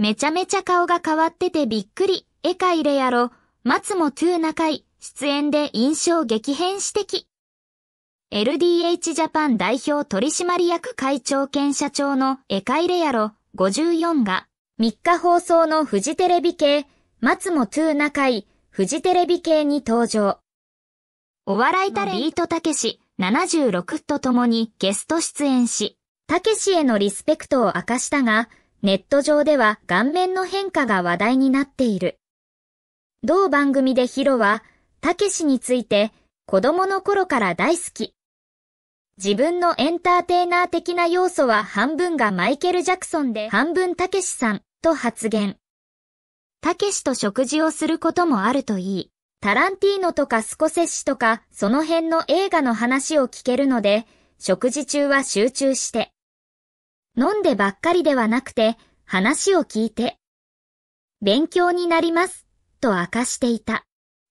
めちゃめちゃ顔が変わっててびっくり、絵か入れやろ、松もトゥーナカイ、出演で印象激変指摘。LDH ジャパン代表取締役会長兼社長のエカイレヤロ54が3日放送のフジテレビ系松もトゥーナカイフジテレビ系に登場。お笑いタレントビートたけし76と共にゲスト出演し、たけしへのリスペクトを明かしたが、ネット上では顔面の変化が話題になっている。同番組でヒロは、たけしについて、子供の頃から大好き。自分のエンターテイナー的な要素は半分がマイケル・ジャクソンで半分たけしさんと発言。たけしと食事をすることもあるといい、タランティーノとかスコセッシとかその辺の映画の話を聞けるので、食事中は集中して。飲んでばっかりではなくて話を聞いて、勉強になりますと明かしていた。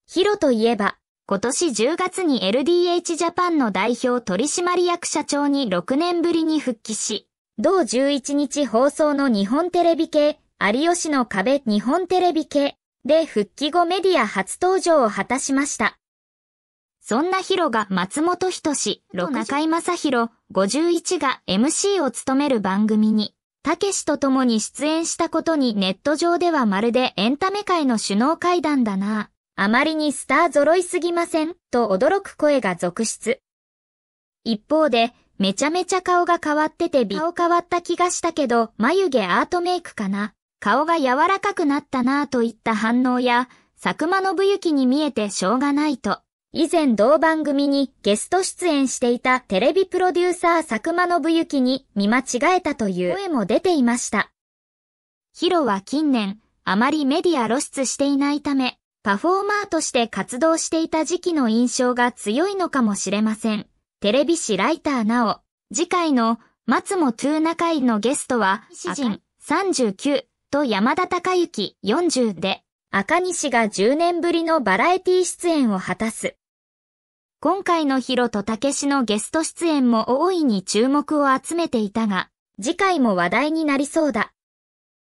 ヒロといえば、今年10月に LDH ジャパンの代表取締役社長に6年ぶりに復帰し、同11日放送の日本テレビ系、有吉の壁日本テレビ系で復帰後メディア初登場を果たしました。そんなヒロが松本人志、中井正宏、51が MC を務める番組に、たけしと共に出演したことにネット上ではまるでエンタメ界の首脳会談だな。あまりにスター揃いすぎません、と驚く声が続出。一方で、めちゃめちゃ顔が変わってて顔変わった気がしたけど、眉毛アートメイクかな。顔が柔らかくなったなぁといった反応や、佐久間信行に見えてしょうがないと、以前同番組にゲスト出演していたテレビプロデューサー佐久間信之に見間違えたという声も出ていました。ヒロは近年、あまりメディア露出していないため、パフォーマーとして活動していた時期の印象が強いのかもしれません。テレビ誌ライターなお、次回の松もトゥーのゲストは、詩人39と山田孝之40で、赤西が10年ぶりのバラエティ出演を果たす。今回のヒロとたけしのゲスト出演も大いに注目を集めていたが、次回も話題になりそうだ。